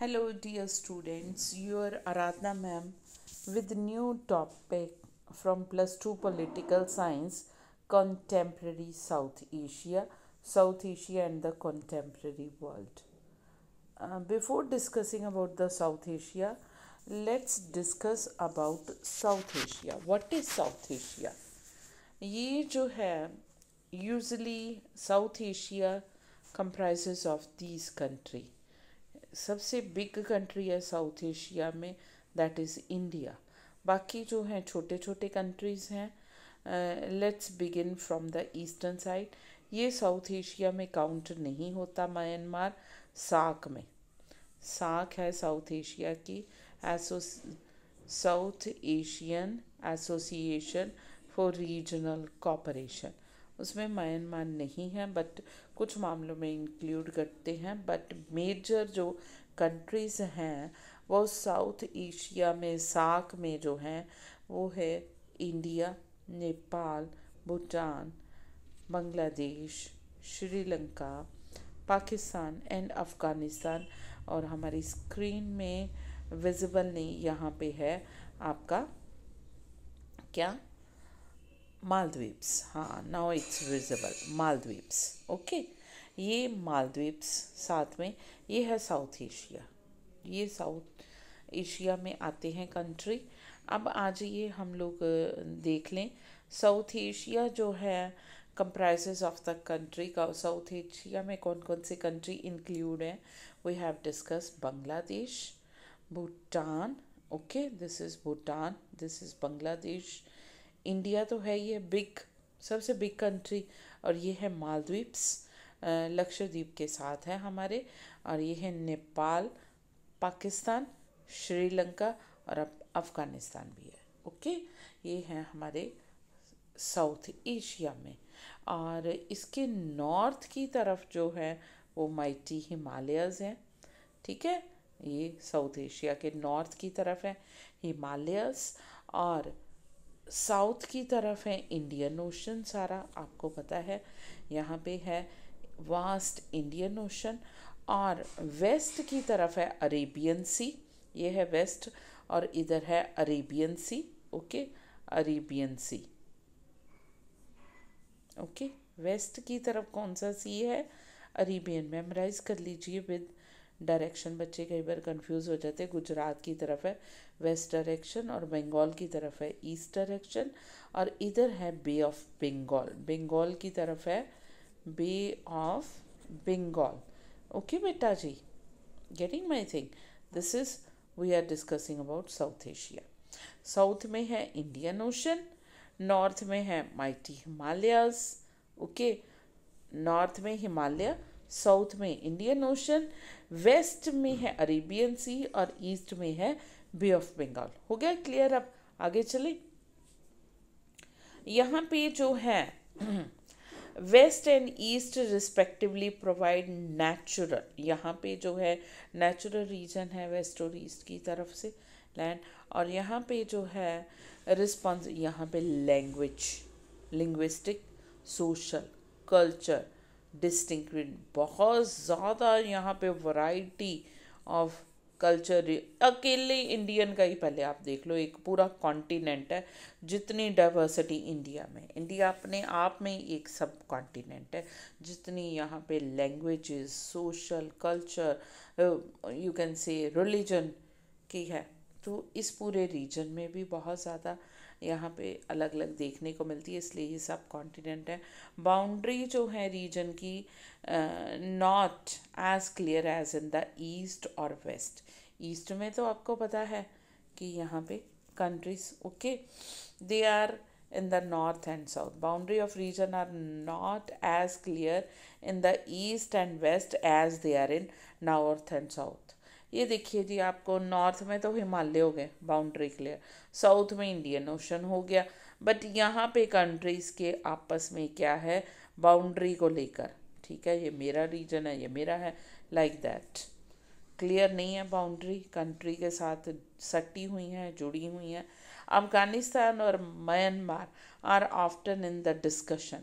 Hello dear students, your Aradhna ma'am with new topic from plus 2 political science contemporary South Asia, South Asia and the contemporary world. Uh, before discussing about the South Asia, let's discuss about South Asia. What is South Asia? ये usually South Asia comprises of these countries. सबसे big country है South Asia में that is India बाकी जो हैं छोटे छोटे countries हैं let's begin from the eastern side ये साउथ एशिया में काउंट नहीं होता म्यांमार साक में साक है साउथ एशिया की asso South Asian association for regional cooperation उसमें म्यांमार नहीं है बट कुछ मामलों में इंक्लूड करते हैं बट मेजर जो कंट्रीज़ हैं वो साउथ एशिया में साक में जो हैं वो है इंडिया नेपाल भूटान बांग्लादेश श्रीलंका पाकिस्तान एंड अफ़गानिस्तान और हमारी स्क्रीन में विजिबल नहीं यहाँ पे है आपका क्या मालद्वीप्स हाँ now it's visible Maldives okay ये मालद्वीप्स साथ में ये है साउथ एशिया ये साउथ एशिया में आते हैं कंट्री अब आज ये हम लोग देख लें साउथ एशिया जो है कंप्राइजेज ऑफ द कंट्री का साउथ एशिया में कौन कौन से कंट्री इंक्लूड हैं we have discuss Bangladesh Bhutan okay this is Bhutan this is bangladesh India तो है ये बिग सबसे बिग कंट्री और ये है मालद्वीप्स लक्षद्वीप के साथ है हमारे और ये है नेपाल पाकिस्तान श्रीलंका और अब अफ़गानिस्तान भी है ओके ये है हमारे साउथ एशिया में और इसके नॉर्थ की तरफ जो है वो माइटी हिमालयस हैं ठीक है ये साउथ एशिया के नॉर्थ की तरफ है हिमालयस और साउथ की तरफ है इंडियन ओशन सारा आपको पता है यहाँ पे है वास्ट इंडियन ओशन और वेस्ट की तरफ है अरेबियन सी ये है वेस्ट और इधर है Arabian Sea okay Arabian Sea okay west की तरफ कौन सा सी है अरेबियन मेमोराइज कर लीजिए विद डायरेक्शन बच्चे कई बार कंफ्यूज हो जाते हैं गुजरात की तरफ है वेस्ट डायरेक्शन और बंगाल की तरफ है ईस्ट डायरेक्शन और इधर है बे ऑफ बंगाल बंगाल की तरफ है बे ऑफ बंगाल ओके बेटा जी getting my thing this is we are discussing about South Asia south में है इंडियन ओशन नॉर्थ में है माइटी हिमालयस ओके नॉर्थ में हिमालय साउथ में इंडियन ओशन वेस्ट में है अरेबियन सी और ईस्ट में है बे ऑफ बंगाल हो गया क्लियर अब आगे चले यहाँ पे जो है west and east respectively provide natural यहाँ पे जो है नेचुरल रीजन है वेस्ट और ईस्ट की तरफ से लैंड और यहाँ पे जो है रिस्पॉन्स यहाँ पे language linguistic social culture distinct बहुत ज़्यादा यहाँ पे वैरायटी ऑफ कल्चर अकेले इंडियन का ही पहले आप देख लो एक पूरा कॉन्टिनेंट है जितनी डाइवर्सिटी इंडिया में इंडिया अपने आप में ही एक सब कॉन्टिनेंट है जितनी यहाँ पे languages social culture you can say religion की है तो इस पूरे रीजन में भी बहुत ज़्यादा यहाँ पे अलग अलग देखने को मिलती है इसलिए ये सब कॉन्टिनेंट है बाउंड्री जो है रीजन की not as clear as in the east और वेस्ट ईस्ट में तो आपको पता है कि यहाँ पे countries okay they are in the north and south boundary of region are not as clear in the east and west as they are in north and south ये देखिए जी आपको नॉर्थ में तो हिमालय हो गए बाउंड्री क्लियर साउथ में Indian Ocean हो गया बट यहाँ पे कंट्रीज़ के आपस में क्या है बाउंड्री को लेकर ठीक है ये मेरा रीजन है ये मेरा है लाइक like दैट क्लियर नहीं है बाउंड्री कंट्री के साथ सटी हुई हैं जुड़ी हुई हैं अफगानिस्तान और Myanmar are often in the discussion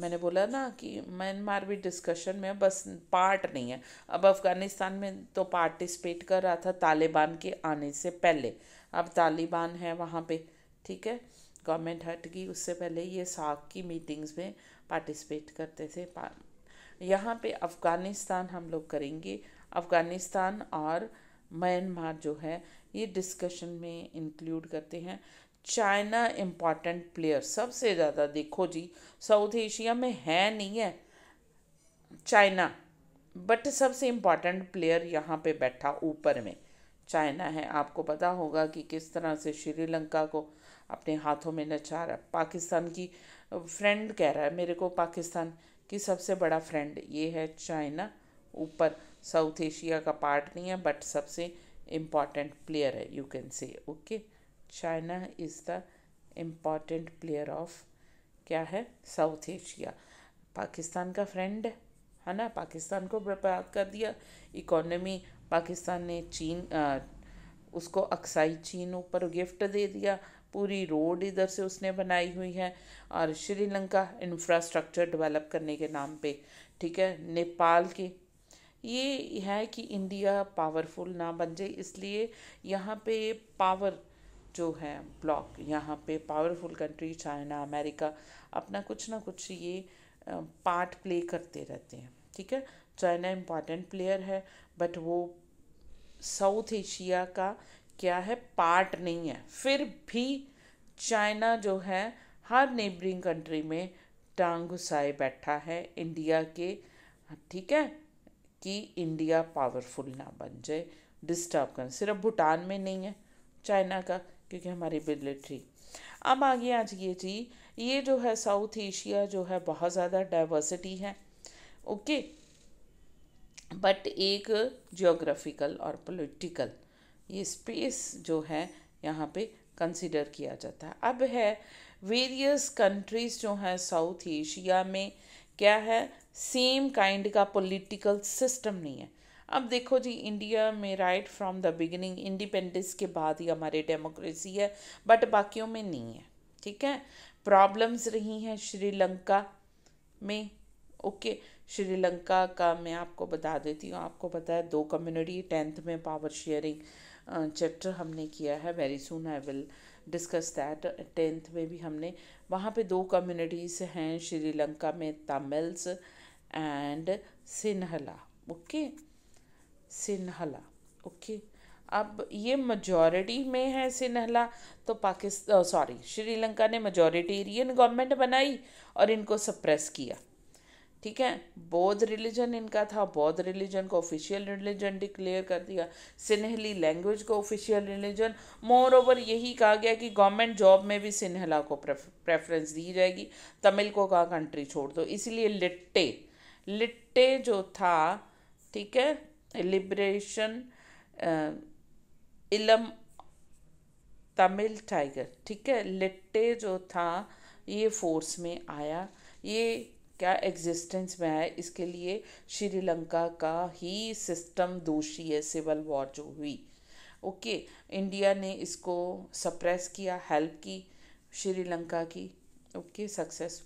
मैंने बोला ना कि म्यांमार भी डिस्कशन में बस पार्ट नहीं है अब अफ़गानिस्तान में तो पार्टिसिपेट कर रहा था तालिबान के आने से पहले अब तालिबान है वहाँ पे ठीक है गवर्नमेंट हट गई उससे पहले ये साग की मीटिंग्स में पार्टिसिपेट करते थे पा यहाँ पे अफ़गानिस्तान हम लोग करेंगे अफ़गानिस्तान और म्यांमार जो है ये डिस्कशन में इंक्लूड करते हैं चाइना इम्पॉर्टेंट प्लेयर सबसे ज़्यादा देखो जी साउथ एशिया में है नहीं है चाइना बट सबसे इम्पॉर्टेंट प्लेयर यहाँ पे बैठा ऊपर में चाइना है आपको पता होगा कि किस तरह से श्रीलंका को अपने हाथों में नचा रहा पाकिस्तान की फ्रेंड कह रहा है मेरे को पाकिस्तान की सबसे बड़ा फ्रेंड ये है चाइना ऊपर साउथ एशिया का पार्ट नहीं है बट सबसे इम्पॉर्टेंट प्लेयर है you can say okay China is the important player of क्या है साउथ एशिया पाकिस्तान का फ्रेंड है ना पाकिस्तान को बर्बाद कर दिया इकोनॉमी पाकिस्तान ने चीन आ, उसको अक्साई चीन ऊपर गिफ्ट दे दिया पूरी रोड इधर से उसने बनाई हुई है और श्रीलंका इंफ्रास्ट्रक्चर डेवलप करने के नाम पे ठीक है नेपाल के ये है कि इंडिया पावरफुल ना बन जाए इसलिए यहाँ पे पावर जो है ब्लॉक यहाँ पे पावरफुल कंट्री चाइना अमेरिका अपना कुछ ना कुछ ये पार्ट प्ले करते रहते हैं ठीक है चाइना इम्पॉर्टेंट प्लेयर है बट वो साउथ एशिया का क्या है पार्ट नहीं है फिर भी चाइना जो है हर नेबरिंग कंट्री में टांग घुसाए बैठा है इंडिया के ठीक है कि इंडिया पावरफुल ना बन जाए डिस्टर्ब कर सिर्फ भूटान में नहीं है चाइना का क्योंकि हमारी मिलिट्री अब आ गया आज ये जी ये जो है साउथ एशिया जो है बहुत ज़्यादा डाइवर्सिटी है ओके बट एक जियोग्राफिकल और पॉलिटिकल ये स्पेस जो है यहाँ पे कंसिडर किया जाता है अब है वेरियस कंट्रीज़ जो हैं साउथ एशिया में क्या है सेम काइंड का पॉलिटिकल सिस्टम नहीं है अब देखो जी इंडिया में right from the beginning independence के बाद ही हमारे डेमोक्रेसी है बट बाकियों में नहीं है ठीक है प्रॉब्लम्स रही हैं श्रीलंका में ओके श्रीलंका का मैं आपको बता देती हूँ आपको पता है दो कम्युनिटी टेंथ में पावर शेयरिंग चैप्टर हमने किया है very soon I will discuss that tenth में भी हमने वहाँ पे दो कम्युनिटीज़ हैं श्रीलंका में Tamils and Sinhala okay okay? Sinhala okay अब ये मजॉरिटी में है सिन्हला तो पाकिस्तान सॉरी श्रीलंका ने मजॉरिटेरियन गवर्नमेंट बनाई और इनको सप्रेस किया ठीक है बौद्ध रिलीजन इनका था बौद्ध रिलीजन को ऑफिशियल रिलीजन डिक्लेयर कर दिया सिन्हली लैंग्वेज को ऑफिशियल रिलीजन मोर ओवर यही कहा गया कि गवर्नमेंट जॉब में भी सिन्हला को प्रेफरेंस दी जाएगी तमिल को कहा कंट्री छोड़ दो इसलिए लिट्टे लिट्टे जो था ठीक है लिबरेशन uh, इलम तमिल टाइगर ठीक है लिट्टे जो था ये फोर्स में आया ये क्या एग्जिस्टेंस में आया इसके लिए श्रीलंका का ही सिस्टम दोषी है सिविल वॉर जो हुई ओके इंडिया ने इसको सप्रेस किया हेल्प की श्रीलंका की ओके सक्सेस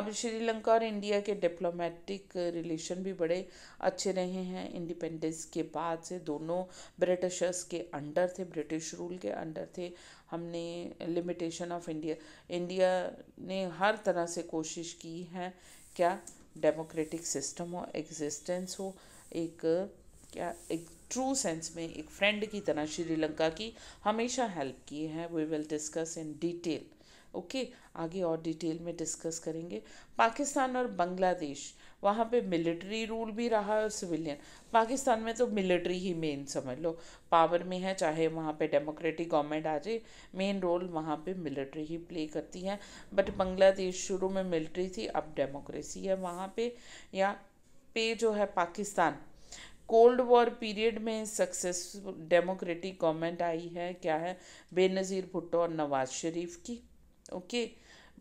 अब श्रीलंका और इंडिया के डिप्लोमेटिक रिलेशन भी बड़े अच्छे रहे हैं इंडिपेंडेंस के बाद से दोनों ब्रिटिशर्स के अंडर थे ब्रिटिश रूल के अंडर थे हमने लिमिटेशन ऑफ इंडिया इंडिया ने हर तरह से कोशिश की है क्या डेमोक्रेटिक सिस्टम हो एग्जिस्टेंस हो एक क्या एक ट्रू सेंस में एक फ्रेंड की तरह श्रीलंका की हमेशा हेल्प की है we will discuss in detail okay आगे और डिटेल में डिस्कस करेंगे पाकिस्तान और बांग्लादेश वहाँ पे मिलिट्री रूल भी रहा है और सिविलियन पाकिस्तान में तो मिलिट्री ही मेन समझ लो पावर में है चाहे वहाँ पे डेमोक्रेटिक गवर्नमेंट आ जाए मेन रोल वहाँ पे मिलिट्री ही प्ले करती है बट बांग्लादेश शुरू में मिलिट्री थी अब डेमोक्रेसी है वहाँ पे या पे जो है पाकिस्तान कोल्ड वॉर पीरियड में सक्सेसफुल डेमोक्रेटिक गवर्नमेंट आई है क्या है बेनज़ीर भुट्टो और नवाज शरीफ की ओके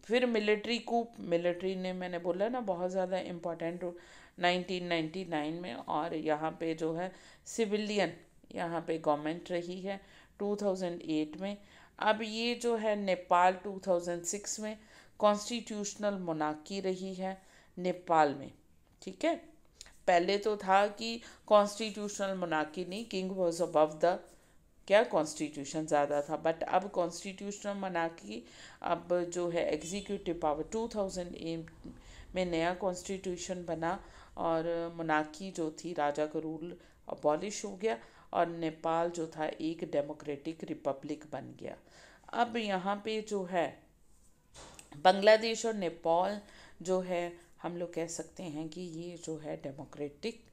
फिर मिलिट्री कूप मिलिट्री ने मैंने बोला ना बहुत ज़्यादा इम्पोर्टेंट 1999 में और यहाँ पे जो है सिविलियन यहाँ पे गवर्नमेंट रही है 2008 में अब ये जो है नेपाल 2006 में कॉन्स्टिट्यूशनल मोनाकी रही है नेपाल में ठीक है पहले तो था कि कॉन्स्टिट्यूशनल मोनाकी नहीं किंग वॉज अबव द क्या कॉन्स्टिट्यूशन ज़्यादा था बट अब कॉन्स्टिट्यूशनल मनाकी अब जो है एग्जीक्यूटिव पावर टू थाउजेंड 2008 में नया कॉन्स्टिट्यूशन बना और मनाकी जो थी राजा का रूल अबॉलिश हो गया और नेपाल जो था एक डेमोक्रेटिक रिपब्लिक बन गया अब यहाँ पे जो है बांग्लादेश और नेपाल जो है हम लोग कह सकते हैं कि ये जो है डेमोक्रेटिक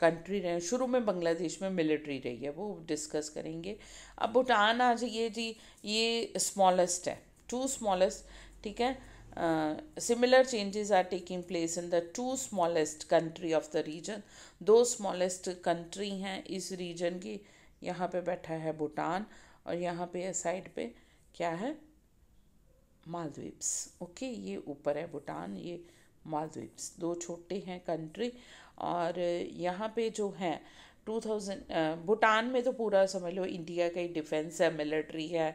कंट्री रहे शुरू में बांग्लादेश में मिलिट्री रही है वो डिस्कस करेंगे अब भूटान आ जाइए जी ये स्मॉलेस्ट है टू स्मॉलेस्ट ठीक है similar changes are taking place in the two smallest country of the region दो स्मॉलेस्ट कंट्री हैं इस रीजन की यहाँ पे बैठा है भूटान और यहाँ पे साइड पे क्या है मालदीव्स ओके ये ऊपर है भूटान ये मालदीव्स दो छोटे हैं कंट्री और यहाँ पे जो हैं टू थाउजेंड भूटान में तो पूरा समझ लो इंडिया का ही डिफेंस है मिलिट्री है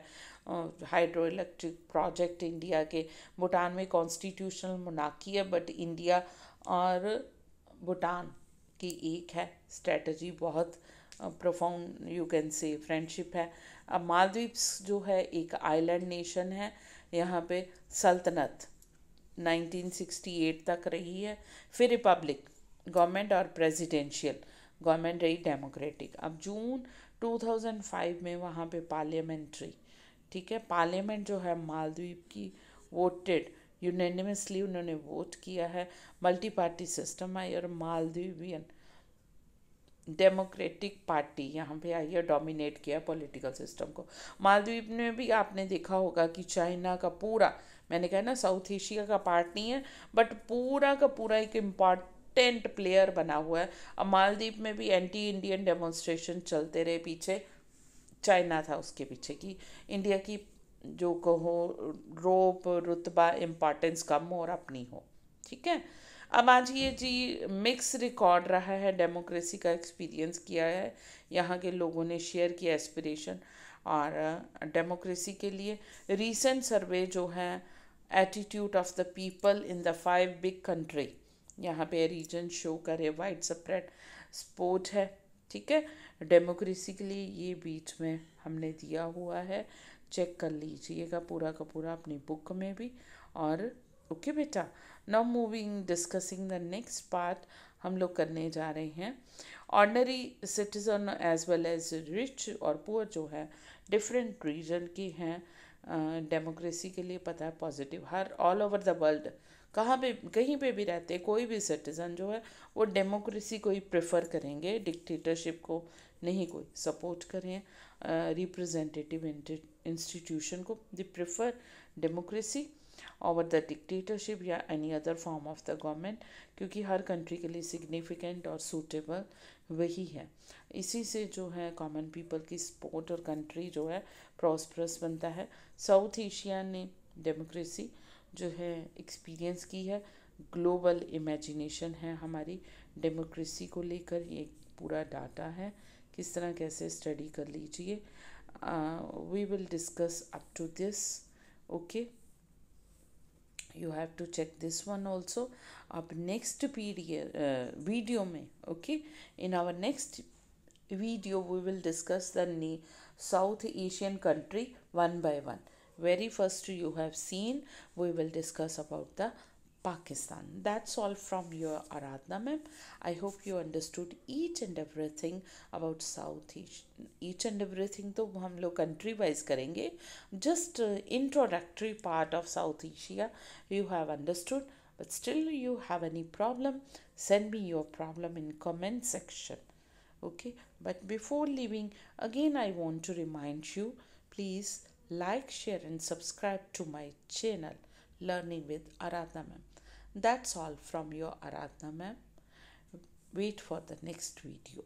हाइड्रो इलेक्ट्रिक प्रोजेक्ट इंडिया के भूटान में कॉन्स्टिट्यूशनल मुनाकी है बट इंडिया और भूटान की एक है स्ट्रेटजी बहुत profound you can say friendship है अब मालदीव्स जो है एक आइलैंड नेशन है यहाँ पे सल्तनत 1968 तक रही है फिर रिपब्लिक गवर्नमेंट और प्रेसिडेंशियल गवर्नमेंट रही डेमोक्रेटिक अब जून 2005 में वहाँ पे पार्लियामेंट्री ठीक है पार्लियामेंट जो है मालदीव की वोटेड यूनानिमसली उन्होंने वोट किया है मल्टी पार्टी सिस्टम है और मालदीवियन डेमोक्रेटिक पार्टी यहाँ पे आई है डोमिनेट किया पॉलिटिकल सिस्टम को मालदीव में भी आपने देखा होगा कि चाइना का पूरा मैंने कहा ना साउथ एशिया का पार्ट नहीं है बट पूरा का पूरा एक इम्पॉर्टेंट टेंट प्लेयर बना हुआ है अब मालदीप में भी एंटी इंडियन डेमोन्स्ट्रेशन चलते रहे पीछे चाइना था उसके पीछे कि इंडिया की जो कहो रोप रुतबा इम्पॉर्टेंस कम हो और अपनी हो ठीक है अब आज ये जी मिक्स रिकॉर्ड रहा है डेमोक्रेसी का एक्सपीरियंस किया है यहाँ के लोगों ने शेयर किया एस्पिरेशन और डेमोक्रेसी uh, के लिए रीसेंट सर्वे जो है attitude of the people in the five big country यहाँ पे रीजन शो करे वाइड सप्रेड स्पोर्ट है ठीक है डेमोक्रेसी के लिए ये बीच में हमने दिया हुआ है चेक कर लीजिएगा पूरा का पूरा अपनी बुक में भी और ओके बेटा now moving discussing the next part हम लोग करने जा रहे हैं ordinary citizen as well as rich और पुअर जो है डिफरेंट रीजन की हैं डेमोक्रेसी के लिए पता है पॉजिटिव हर ऑल ओवर द वर्ल्ड कहाँ पे कहीं पे भी रहते कोई भी सिटीज़न जो है वो डेमोक्रेसी को ही प्रेफर करेंगे डिक्टेटरशिप को नहीं कोई सपोर्ट करें रिप्रेजेंटेटिव इंस्टीट्यूशन को they prefer democracy over the dictatorship या any other form of the government क्योंकि हर कंट्री के लिए सिग्निफिकेंट और सूटेबल वही है इसी से जो है कॉमन पीपल की स्पोर्ट और कंट्री जो है प्रॉस्परस बनता है साउथ एशिया ने डेमोक्रेसी जो है एक्सपीरियंस की है ग्लोबल इमेजिनेशन है हमारी डेमोक्रेसी को लेकर ये पूरा डाटा है किस तरह कैसे स्टडी कर लीजिए we will discuss up to this okay you have to check this one also up next period uh, video may okay in our next video we will discuss the south asian country one by one very first you have seen we will discuss about the Pakistan. That's all from your Aradhna ma'am. I hope you understood each and everything about South East. Each and everything to हम लोग country wise करेंगे Just uh, introductory part of South Asia you have understood. But still you have any problem, send me your problem in comment section. Okay. But before leaving, again I want to remind you, please like, share and subscribe to my channel Learning with Aradhna ma'am. That's all from your Aradhna ma'am. Wait for the next video.